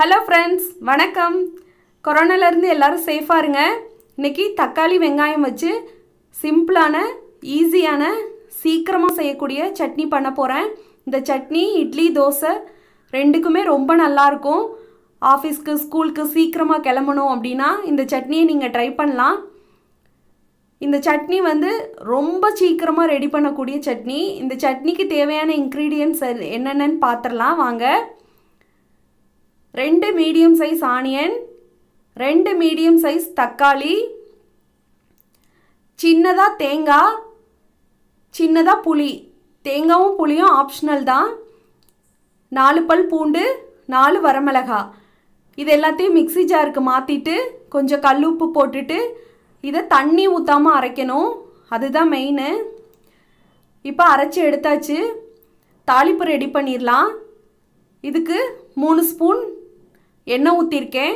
hello friends வணக்கம் கொரோனாலேருந்து எல்லோரும் சேஃபாக இருங்க இன்றைக்கி தக்காளி வெங்காயம் வச்சு சிம்பிளான ஈஸியான சீக்கிரமாக செய்யக்கூடிய சட்னி பண்ண போகிறேன் இந்த சட்னி இட்லி தோசை ரெண்டுக்குமே ரொம்ப நல்லாயிருக்கும் ஆஃபீஸ்க்கு ஸ்கூலுக்கு சீக்கிரமாக கிளம்பணும் அப்படின்னா இந்த சட்னியை நீங்கள் ட்ரை பண்ணலாம் இந்த சட்னி வந்து ரொம்ப சீக்கிரமாக ரெடி பண்ணக்கூடிய சட்னி இந்த சட்னிக்கு தேவையான இன்க்ரீடியன்ஸ் என்னென்னு பார்த்துடலாம் வாங்க மீடியம் சைஸ் ஆனியன் ரெண்டு மீடியம் சைஸ் தக்காளி சின்னதாக தேங்காய் சின்னதாக புளி தேங்காவும் புளியும் ஆப்ஷனல் தான் நாலு பல் பூண்டு நாலு வரமிளகா இது எல்லாத்தையும் மிக்சி ஜாருக்கு மாற்றிட்டு கொஞ்சம் கல்லுப்பு போட்டுட்டு இதை தண்ணி ஊற்றாமல் அரைக்கணும் அதுதான் மெயின் இப்போ அரைச்சி எடுத்தாச்சு தாளிப்பு ரெடி பண்ணிடலாம் இதுக்கு மூணு ஸ்பூன் எண்ணெய் ஊற்றிருக்கேன்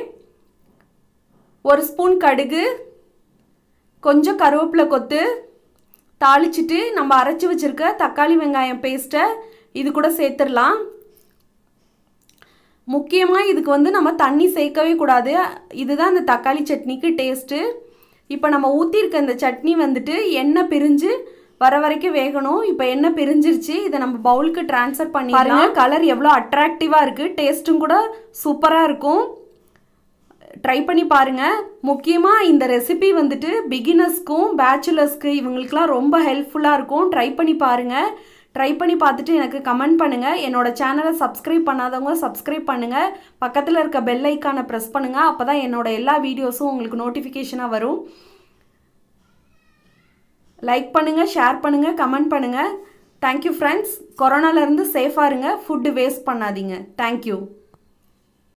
ஒரு ஸ்பூன் கடுகு கொஞ்சம் கருவேப்பிலை கொத்து தாளிச்சிட்டு நம்ம அரைச்சி வச்சுருக்க தக்காளி வெங்காயம் பேஸ்ட்டை இது கூட சேர்த்துடலாம் முக்கியமாக இதுக்கு வந்து நம்ம தண்ணி சேர்க்கவே கூடாது இதுதான் இந்த தக்காளி சட்னிக்கு டேஸ்ட்டு இப்போ நம்ம ஊற்றிருக்க இந்த சட்னி வந்துட்டு எண்ணெய் பிரிஞ்சு வர வரைக்கும் வேகணும் இப்போ என்ன பிரிஞ்சிருச்சு இதை நம்ம பவுலுக்கு ட்ரான்ஸ்ஃபர் பண்ணிடலாம் கலர் எவ்வளோ அட்ராக்டிவாக இருக்குது டேஸ்ட்டும் கூட சூப்பராக இருக்கும் ட்ரை பண்ணி பாருங்கள் முக்கியமாக இந்த ரெசிபி வந்துட்டு பிகினர்ஸ்க்கும் பேச்சுலர்ஸ்க்கு இவங்களுக்குலாம் ரொம்ப ஹெல்ப்ஃபுல்லாக இருக்கும் ட்ரை பண்ணி பாருங்கள் ட்ரை பண்ணி பார்த்துட்டு எனக்கு கமெண்ட் பண்ணுங்கள் என்னோடய சேனலை சப்ஸ்கிரைப் பண்ணாதவங்க சப்ஸ்கிரைப் பண்ணுங்கள் பக்கத்தில் இருக்க பெல் ஐக்கானை ப்ரெஸ் பண்ணுங்கள் அப்போ தான் என்னோடய எல்லா வீடியோஸும் உங்களுக்கு நோட்டிஃபிகேஷனாக வரும் லைக் பண்ணுங்கள் ஷேர் பண்ணுங்கள் கமெண்ட் பண்ணுங்கள் தேங்க்யூ ஃப்ரெண்ட்ஸ் கொரோனாலேருந்து சேஃபாக இருங்க ஃபுட்டு வேஸ்ட் பண்ணாதீங்க தேங்க்யூ